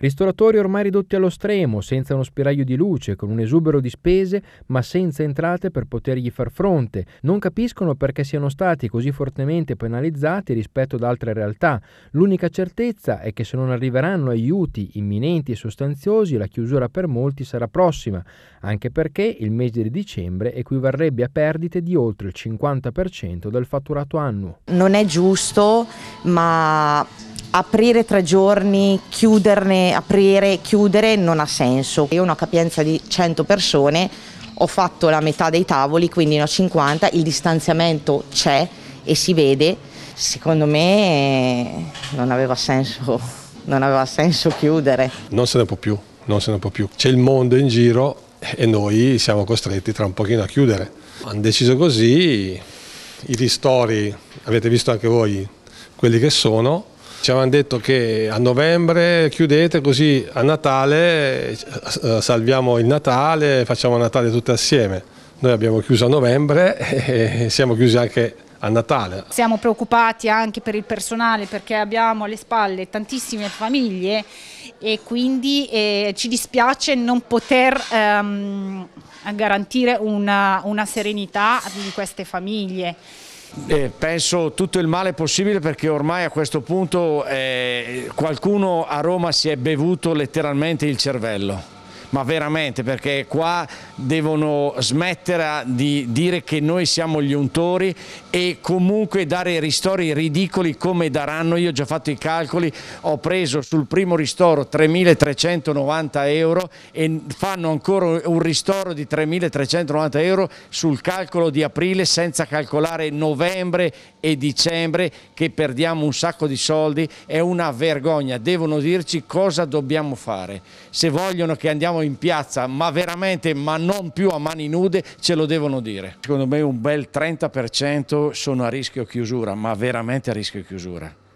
Ristoratori ormai ridotti allo stremo, senza uno spiraglio di luce, con un esubero di spese, ma senza entrate per potergli far fronte. Non capiscono perché siano stati così fortemente penalizzati rispetto ad altre realtà. L'unica certezza è che se non arriveranno aiuti imminenti e sostanziosi, la chiusura per molti sarà prossima, anche perché il mese di dicembre equivarrebbe a perdite di oltre il 50% del fatturato annuo. Non è giusto, ma aprire tre giorni, chiuderne, aprire, chiudere non ha senso. Io ho una capienza di 100 persone, ho fatto la metà dei tavoli, quindi ne ho 50, il distanziamento c'è e si vede. Secondo me eh, non aveva senso, non aveva senso chiudere. Non se ne può più, non se ne può più. C'è il mondo in giro e noi siamo costretti tra un pochino a chiudere. Hanno deciso così, i ristori, avete visto anche voi quelli che sono, ci avevano detto che a novembre chiudete così a Natale eh, salviamo il Natale, e facciamo Natale tutti assieme. Noi abbiamo chiuso a novembre e siamo chiusi anche a Natale. Siamo preoccupati anche per il personale perché abbiamo alle spalle tantissime famiglie e quindi eh, ci dispiace non poter ehm, garantire una, una serenità di queste famiglie. Eh, penso tutto il male possibile perché ormai a questo punto eh, qualcuno a Roma si è bevuto letteralmente il cervello ma veramente perché qua devono smettere di dire che noi siamo gli untori e comunque dare ristori ridicoli come daranno, io ho già fatto i calcoli, ho preso sul primo ristoro 3.390 euro e fanno ancora un ristoro di 3.390 euro sul calcolo di aprile senza calcolare novembre e dicembre che perdiamo un sacco di soldi, è una vergogna, devono dirci cosa dobbiamo fare, se vogliono che andiamo andiamo in piazza, ma veramente, ma non più a mani nude, ce lo devono dire. Secondo me un bel 30% sono a rischio chiusura, ma veramente a rischio chiusura.